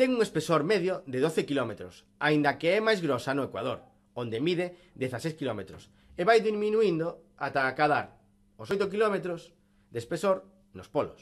ten un espesor medio de 12 km, aínda que é máis grosa no Ecuador, onde mide 16 km, e vai diminuindo ata acadar os 8 km de espesor nos polos.